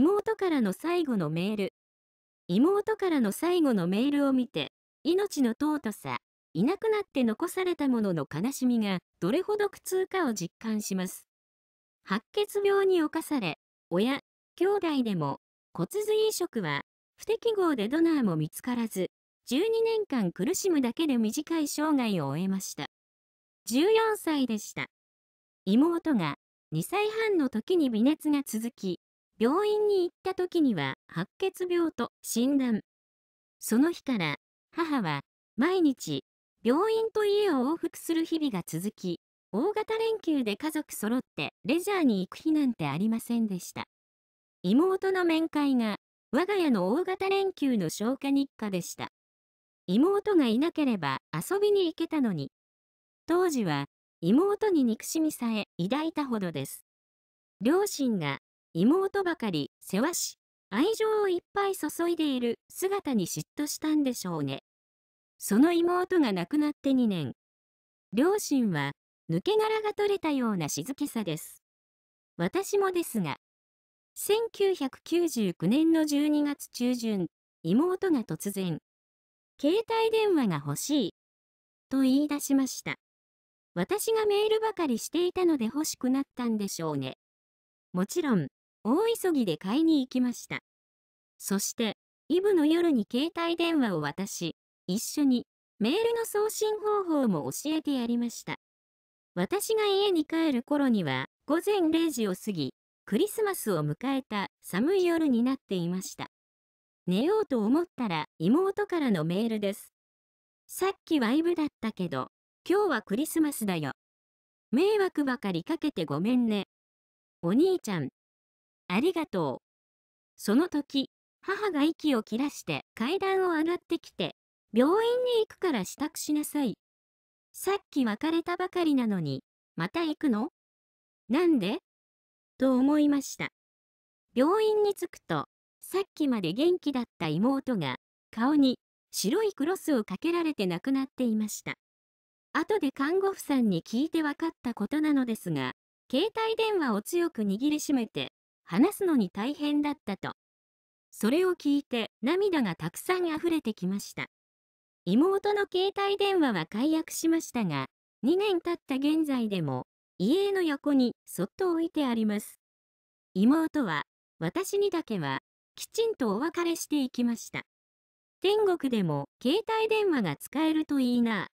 妹からの最後のメール。妹からの最後のメールを見て、命の尊さ、いなくなって残されたものの悲しみがどれほど苦痛かを実感します。白血病に侵され、親、兄弟でも骨髄移植は不適合でドナーも見つからず、12年間苦しむだけで短い生涯を終えました。14歳でした。妹が2歳半の時に微熱が続き、病院に行った時には白血病と診断。その日から母は毎日病院と家を往復する日々が続き、大型連休で家族揃ってレジャーに行く日なんてありませんでした。妹の面会が我が家の大型連休の消化日課でした。妹がいなければ遊びに行けたのに。当時は妹に憎しみさえ抱いたほどです。両親が妹ばかり世話し、愛情をいっぱい注いでいる姿に嫉妬したんでしょうね。その妹が亡くなって2年。両親は抜け殻が取れたような静けさです。私もですが、1999年の12月中旬、妹が突然、携帯電話が欲しい、と言い出しました。私がメールばかりしていたので欲しくなったんでしょうね。もちろん、大急ぎで買いに行きました。そして、イブの夜に携帯電話を渡し、一緒にメールの送信方法も教えてやりました。私が家に帰る頃には午前0時を過ぎ、クリスマスを迎えた寒い夜になっていました。寝ようと思ったら妹からのメールです。さっきはイブだったけど、今日はクリスマスだよ。迷惑ばかりかけてごめんね。お兄ちゃん、ありがとう。その時、母が息を切らして階段を上がってきて、病院に行くから支度しなさい。さっき別れたばかりなのに、また行くのなんでと思いました。病院に着くと、さっきまで元気だった妹が、顔に白いクロスをかけられて亡くなっていました。後で看護婦さんに聞いて分かったことなのですが、携帯電話を強く握りしめて話すのに大変だったと。それを聞いて涙がたくさん溢れてきました。妹の携帯電話は解約しましたが、2年経った現在でも家の横にそっと置いてあります。妹は私にだけはきちんとお別れしていきました。天国でも携帯電話が使えるといいな